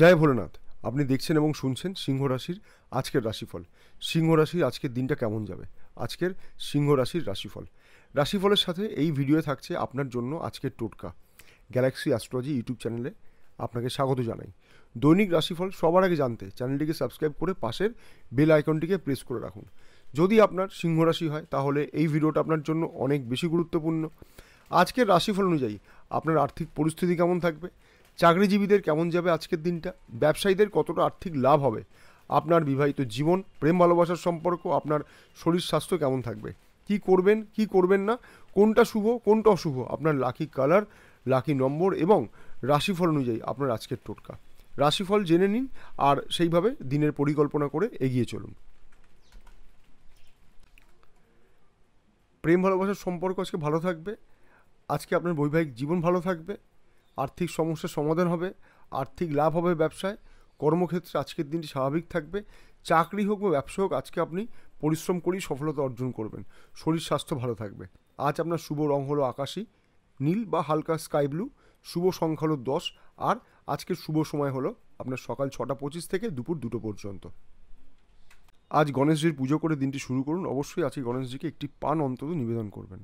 জয় ভোলেনাথ আপনি দেখছেন এবং শুনছেন সিংহ রাশির আজকের রাশিফল সিংহ রাশির আজকের দিনটা কেমন যাবে আজকের সিংহ রাশির রাশিফল রাশিফলের সাথে এই ভিডিও থাকছে আপনার জন্য আজকের টোটকা গ্যালাক্সি অ্যাস্ট্রোলজি ইউটিউব চ্যানেলে আপনাকে স্বাগত জানাই দৈনিক রাশিফল সবার আগে জানতে চ্যানেলটিকে সাবস্ক্রাইব করে পাশের বেল আইকনটিকে প্রেস করে রাখুন যদি আপনার সিংহ রাশি হয় তাহলে এই ভিডিওটা আপনার জন্য অনেক বেশি গুরুত্বপূর্ণ আজকের রাশিফল অনুযায়ী আপনার আর্থিক পরিস্থিতি কেমন থাকবে চাকরিজীবীদের কেমন যাবে আজকের দিনটা ব্যবসায়ীদের কতটা আর্থিক লাভ হবে আপনার বিবাহিত জীবন প্রেম ভালোবাসার সম্পর্ক আপনার শরীর স্বাস্থ্য কেমন থাকবে কি করবেন কি করবেন না কোনটা শুভ কোনটা অশুভ আপনার লাকি কালার লাকি নম্বর এবং রাশিফল অনুযায়ী আপনার আজকের টোটকা রাশিফল জেনে নিন আর সেইভাবে দিনের পরিকল্পনা করে এগিয়ে চলুন প্রেম ভালোবাসার সম্পর্ক আজকে ভালো থাকবে আজকে আপনার বৈবাহিক জীবন ভালো থাকবে আর্থিক সমস্যার সমাধান হবে আর্থিক লাভ হবে ব্যবসায় কর্মক্ষেত্রে আজকের দিনটি স্বাভাবিক থাকবে চাকরি হোক বা ব্যবসা হোক আজকে আপনি পরিশ্রম করেই সফলতা অর্জন করবেন শরীর স্বাস্থ্য ভালো থাকবে আজ আপনার শুভ রং হলো আকাশি নীল বা হালকা স্কাই ব্লু শুভ সংখ্যা হলো দশ আর আজকের শুভ সময় হলো আপনার সকাল ছটা পঁচিশ থেকে দুপুর দুটো পর্যন্ত আজ গণেশজির পুজো করে দিনটি শুরু করুন অবশ্যই আজকে গণেশজিকে একটি পান অন্তত নিবেদন করবেন